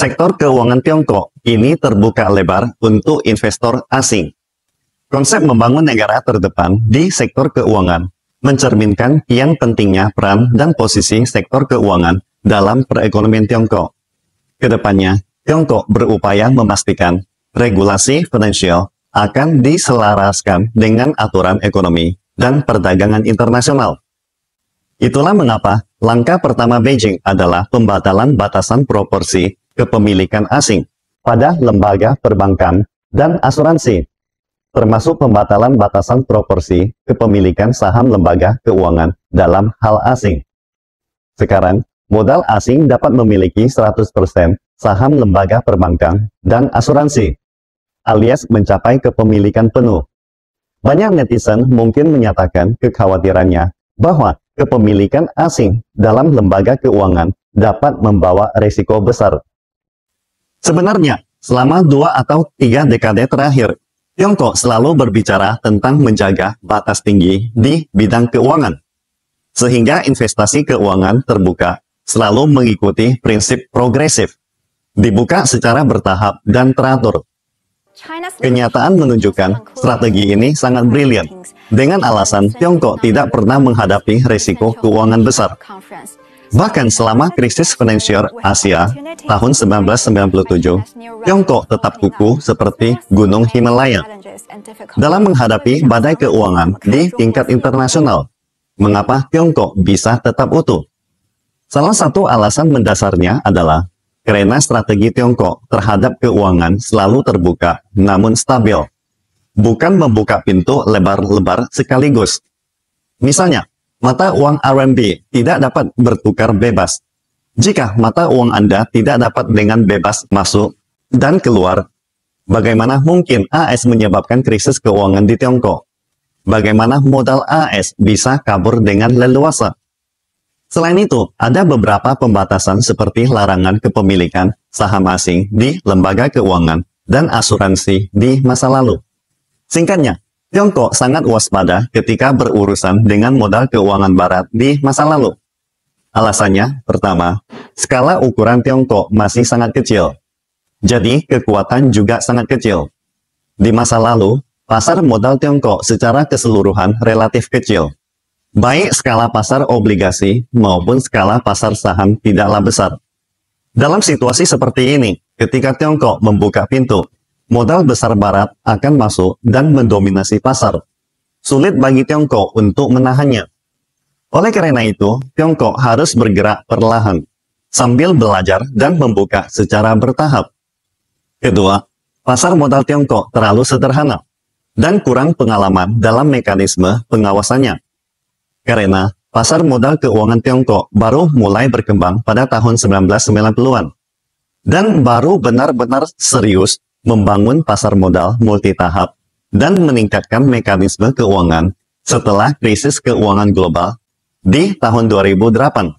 sektor keuangan Tiongkok ini terbuka lebar untuk investor asing. Konsep membangun negara terdepan di sektor keuangan mencerminkan yang pentingnya peran dan posisi sektor keuangan dalam perekonomian Tiongkok. Kedepannya, Tiongkok berupaya memastikan regulasi finansial akan diselaraskan dengan aturan ekonomi dan perdagangan internasional. Itulah mengapa langkah pertama Beijing adalah pembatalan batasan proporsi kepemilikan asing pada lembaga perbankan dan asuransi, termasuk pembatalan batasan proporsi kepemilikan saham lembaga keuangan dalam hal asing. Sekarang, modal asing dapat memiliki 100% saham lembaga perbankan dan asuransi, alias mencapai kepemilikan penuh. Banyak netizen mungkin menyatakan kekhawatirannya bahwa kepemilikan asing dalam lembaga keuangan dapat membawa risiko besar Sebenarnya, selama dua atau tiga dekade terakhir, Tiongkok selalu berbicara tentang menjaga batas tinggi di bidang keuangan. Sehingga investasi keuangan terbuka selalu mengikuti prinsip progresif, dibuka secara bertahap dan teratur. Kenyataan menunjukkan strategi ini sangat brilian, dengan alasan Tiongkok tidak pernah menghadapi risiko keuangan besar. Bahkan selama krisis finansial Asia tahun 1997, Tiongkok tetap kukuh seperti Gunung Himalaya dalam menghadapi badai keuangan di tingkat internasional. Mengapa Tiongkok bisa tetap utuh? Salah satu alasan mendasarnya adalah karena strategi Tiongkok terhadap keuangan selalu terbuka namun stabil, bukan membuka pintu lebar-lebar sekaligus. Misalnya, Mata uang RMB tidak dapat bertukar bebas. Jika mata uang Anda tidak dapat dengan bebas masuk dan keluar, bagaimana mungkin AS menyebabkan krisis keuangan di Tiongkok? Bagaimana modal AS bisa kabur dengan leluasa? Selain itu, ada beberapa pembatasan seperti larangan kepemilikan saham asing di lembaga keuangan dan asuransi di masa lalu. Singkatnya, Tiongkok sangat waspada ketika berurusan dengan modal keuangan barat di masa lalu. Alasannya, pertama, skala ukuran Tiongkok masih sangat kecil. Jadi, kekuatan juga sangat kecil. Di masa lalu, pasar modal Tiongkok secara keseluruhan relatif kecil. Baik skala pasar obligasi maupun skala pasar saham tidaklah besar. Dalam situasi seperti ini, ketika Tiongkok membuka pintu modal besar barat akan masuk dan mendominasi pasar. Sulit bagi Tiongkok untuk menahannya. Oleh karena itu, Tiongkok harus bergerak perlahan, sambil belajar dan membuka secara bertahap. Kedua, pasar modal Tiongkok terlalu sederhana dan kurang pengalaman dalam mekanisme pengawasannya. Karena pasar modal keuangan Tiongkok baru mulai berkembang pada tahun 1990-an dan baru benar-benar serius membangun pasar modal multitahap, dan meningkatkan mekanisme keuangan setelah krisis keuangan global di tahun 2008.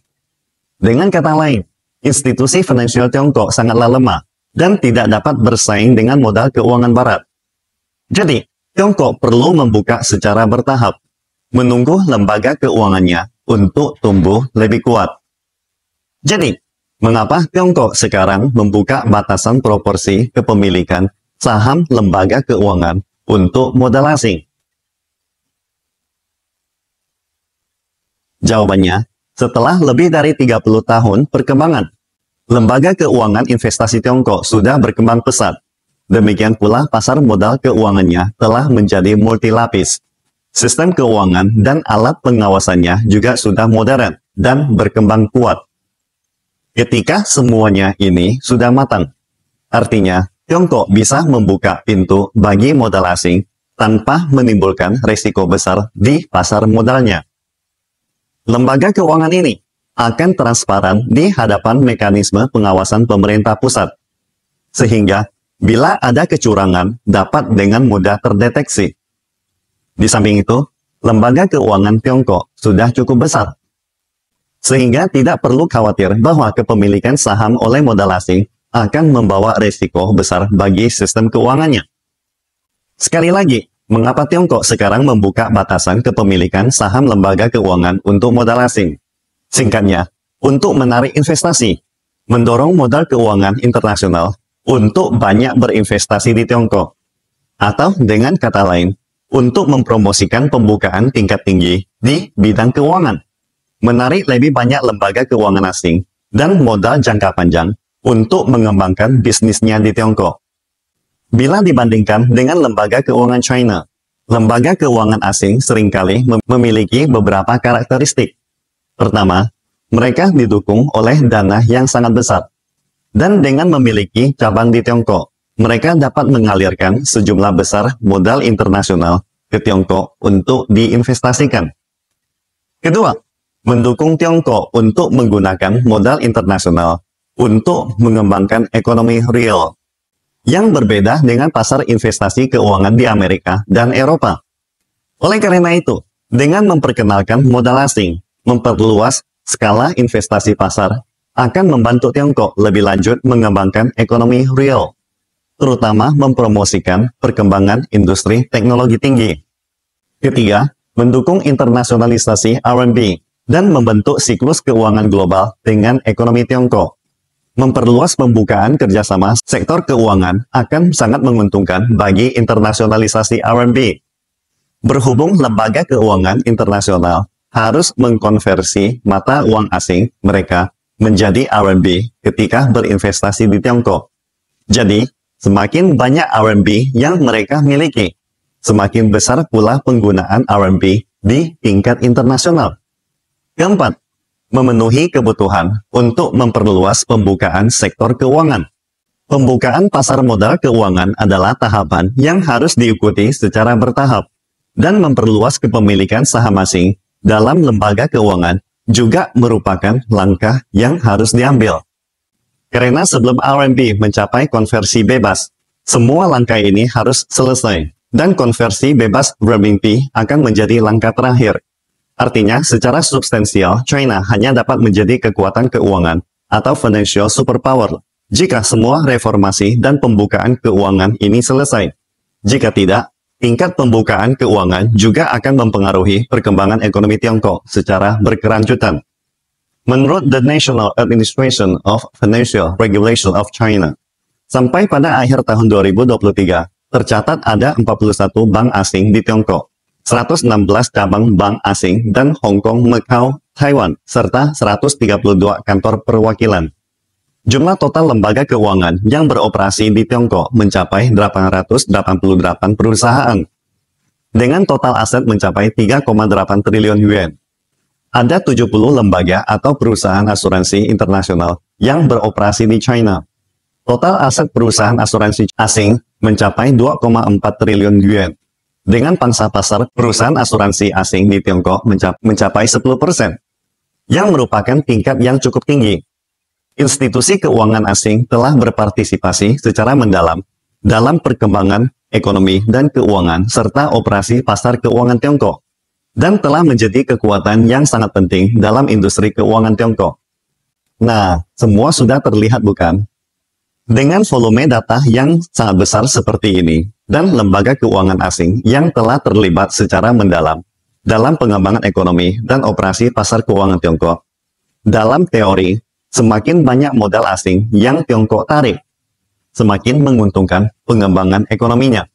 Dengan kata lain, institusi finansial Tiongkok sangatlah lemah dan tidak dapat bersaing dengan modal keuangan barat. Jadi, Tiongkok perlu membuka secara bertahap, menunggu lembaga keuangannya untuk tumbuh lebih kuat. Jadi, Mengapa Tiongkok sekarang membuka batasan proporsi kepemilikan saham lembaga keuangan untuk modal asing? Jawabannya, setelah lebih dari 30 tahun perkembangan, lembaga keuangan investasi Tiongkok sudah berkembang pesat. Demikian pula pasar modal keuangannya telah menjadi multilapis. Sistem keuangan dan alat pengawasannya juga sudah modern dan berkembang kuat. Ketika semuanya ini sudah matang, artinya Tiongkok bisa membuka pintu bagi modal asing tanpa menimbulkan risiko besar di pasar modalnya. Lembaga keuangan ini akan transparan di hadapan mekanisme pengawasan pemerintah pusat, sehingga bila ada kecurangan dapat dengan mudah terdeteksi. Di samping itu, lembaga keuangan Tiongkok sudah cukup besar sehingga tidak perlu khawatir bahwa kepemilikan saham oleh modal asing akan membawa risiko besar bagi sistem keuangannya. Sekali lagi, mengapa Tiongkok sekarang membuka batasan kepemilikan saham lembaga keuangan untuk modal asing? Singkatnya, untuk menarik investasi, mendorong modal keuangan internasional untuk banyak berinvestasi di Tiongkok. Atau dengan kata lain, untuk mempromosikan pembukaan tingkat tinggi di bidang keuangan menarik lebih banyak lembaga keuangan asing dan modal jangka panjang untuk mengembangkan bisnisnya di Tiongkok. Bila dibandingkan dengan lembaga keuangan China, lembaga keuangan asing seringkali memiliki beberapa karakteristik. Pertama, mereka didukung oleh dana yang sangat besar. Dan dengan memiliki cabang di Tiongkok, mereka dapat mengalirkan sejumlah besar modal internasional ke Tiongkok untuk diinvestasikan. Kedua, mendukung Tiongkok untuk menggunakan modal internasional untuk mengembangkan ekonomi real yang berbeda dengan pasar investasi keuangan di Amerika dan Eropa. Oleh karena itu, dengan memperkenalkan modal asing, memperluas skala investasi pasar akan membantu Tiongkok lebih lanjut mengembangkan ekonomi real, terutama mempromosikan perkembangan industri teknologi tinggi. Ketiga, mendukung internasionalisasi RMB dan membentuk siklus keuangan global dengan ekonomi Tiongkok. Memperluas pembukaan kerjasama sektor keuangan akan sangat menguntungkan bagi internasionalisasi RMB. Berhubung lembaga keuangan internasional harus mengkonversi mata uang asing mereka menjadi RMB ketika berinvestasi di Tiongkok. Jadi, semakin banyak RMB yang mereka miliki, semakin besar pula penggunaan RMB di tingkat internasional. Keempat, memenuhi kebutuhan untuk memperluas pembukaan sektor keuangan. Pembukaan pasar modal keuangan adalah tahapan yang harus diikuti secara bertahap dan memperluas kepemilikan saham asing dalam lembaga keuangan juga merupakan langkah yang harus diambil. Karena sebelum RMB mencapai konversi bebas, semua langkah ini harus selesai dan konversi bebas RMB akan menjadi langkah terakhir Artinya, secara substansial, China hanya dapat menjadi kekuatan keuangan atau financial superpower jika semua reformasi dan pembukaan keuangan ini selesai. Jika tidak, tingkat pembukaan keuangan juga akan mempengaruhi perkembangan ekonomi Tiongkok secara berkelanjutan. Menurut The National Administration of Financial Regulation of China, sampai pada akhir tahun 2023, tercatat ada 41 bank asing di Tiongkok. 116 cabang bank asing dan Hong Kong, Macau, Taiwan, serta 132 kantor perwakilan. Jumlah total lembaga keuangan yang beroperasi di Tiongkok mencapai 888 perusahaan, dengan total aset mencapai 3,8 triliun yuan. Ada 70 lembaga atau perusahaan asuransi internasional yang beroperasi di China. Total aset perusahaan asuransi asing mencapai 2,4 triliun yuan dengan pangsa pasar perusahaan asuransi asing di Tiongkok mencap mencapai 10%, yang merupakan tingkat yang cukup tinggi. Institusi keuangan asing telah berpartisipasi secara mendalam dalam perkembangan ekonomi dan keuangan serta operasi pasar keuangan Tiongkok dan telah menjadi kekuatan yang sangat penting dalam industri keuangan Tiongkok. Nah, semua sudah terlihat bukan? Dengan volume data yang sangat besar seperti ini, dan lembaga keuangan asing yang telah terlibat secara mendalam dalam pengembangan ekonomi dan operasi pasar keuangan Tiongkok. Dalam teori, semakin banyak modal asing yang Tiongkok tarik, semakin menguntungkan pengembangan ekonominya.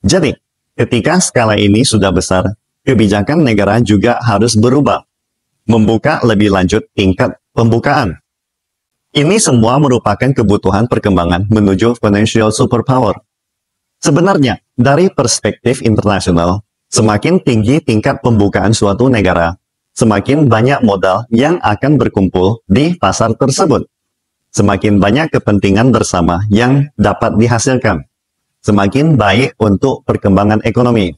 Jadi, ketika skala ini sudah besar, kebijakan negara juga harus berubah, membuka lebih lanjut tingkat pembukaan. Ini semua merupakan kebutuhan perkembangan menuju financial superpower. Sebenarnya, dari perspektif internasional, semakin tinggi tingkat pembukaan suatu negara, semakin banyak modal yang akan berkumpul di pasar tersebut. Semakin banyak kepentingan bersama yang dapat dihasilkan. Semakin baik untuk perkembangan ekonomi.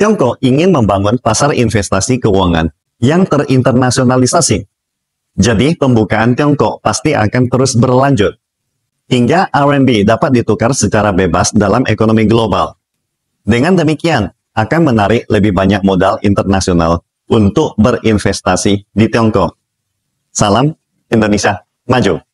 Tiongkok ingin membangun pasar investasi keuangan yang terinternasionalisasi. Jadi pembukaan Tiongkok pasti akan terus berlanjut hingga RMB dapat ditukar secara bebas dalam ekonomi global. Dengan demikian, akan menarik lebih banyak modal internasional untuk berinvestasi di Tiongkok. Salam Indonesia Maju!